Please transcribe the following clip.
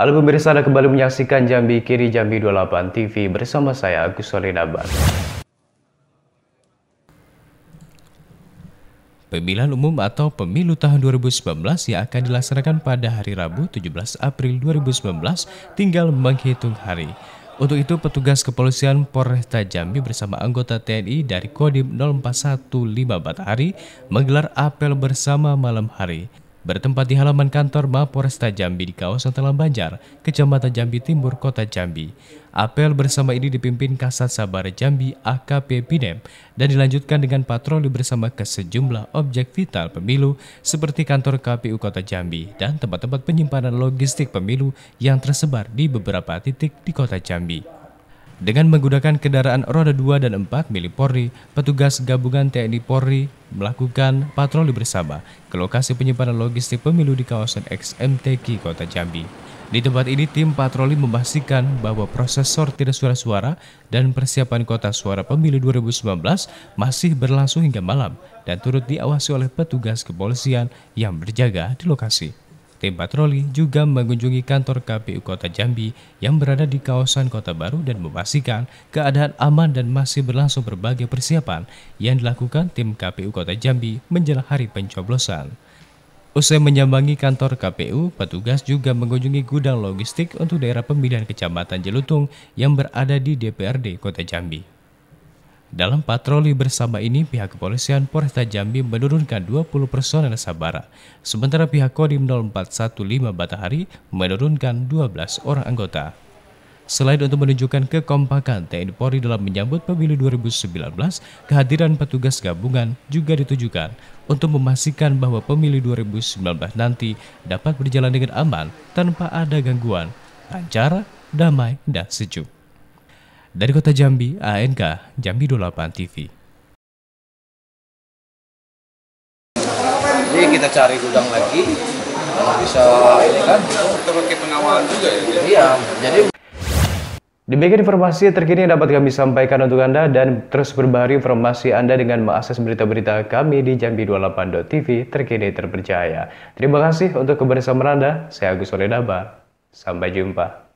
Halo pemirsa, Anda kembali menyaksikan Jambi Kiri Jambi 28 TV bersama saya Agus Solinaban. Pemilihan umum atau pemilu tahun 2019 yang akan dilaksanakan pada hari Rabu 17 April 2019 tinggal menghitung hari. Untuk itu, petugas kepolisian Polresta Jambi bersama anggota TNI dari Kodim 0415 Batari menggelar apel bersama malam hari bertempat di halaman kantor Mapolresta Jambi di kawasan Telang Banjar, Kecamatan Jambi Timur, Kota Jambi. Apel bersama ini dipimpin Kasat Sabar Jambi AKP Pinem dan dilanjutkan dengan patroli bersama ke sejumlah objek vital pemilu seperti kantor KPU Kota Jambi dan tempat-tempat penyimpanan logistik pemilu yang tersebar di beberapa titik di Kota Jambi. Dengan menggunakan kendaraan roda 2 dan 4 milik Polri, petugas gabungan TNI Polri melakukan patroli bersama ke lokasi penyimpanan logistik pemilu di kawasan XMTQ Kota Jambi. Di tempat ini, tim patroli memastikan bahwa proses sortir suara-suara dan persiapan kota suara pemilu 2019 masih berlangsung hingga malam dan turut diawasi oleh petugas kepolisian yang berjaga di lokasi. Tim patroli juga mengunjungi kantor KPU Kota Jambi yang berada di kawasan Kota Baru dan memastikan keadaan aman dan masih berlangsung berbagai persiapan yang dilakukan tim KPU Kota Jambi menjelang hari pencoblosan. Usai menyambangi kantor KPU, petugas juga mengunjungi gudang logistik untuk daerah pemilihan Kecamatan Jelutung yang berada di DPRD Kota Jambi. Dalam patroli bersama ini, pihak kepolisian Polresta Jambi menurunkan 20 personel Sabara, sementara pihak Kodim 0415 Batahari menurunkan 12 orang anggota. Selain untuk menunjukkan kekompakan TNI Polri dalam menyambut pemilu 2019, kehadiran petugas gabungan juga ditujukan untuk memastikan bahwa pemilu 2019 nanti dapat berjalan dengan aman tanpa ada gangguan, lancar, damai, dan sejuk. Dari kota Jambi, ANK, Jambi 28 TV. Jadi kita cari gudang lagi, kalau bisa ini ya kan. Pakai pengawalan juga ya? Iya, jadi... Demikian informasi terkini yang dapat kami sampaikan untuk Anda dan terus berbahari informasi Anda dengan mengakses berita-berita kami di jambi28.tv terkini terpercaya. Terima kasih untuk kebersamaan Anda. Saya Agus Oledaba. Sampai jumpa.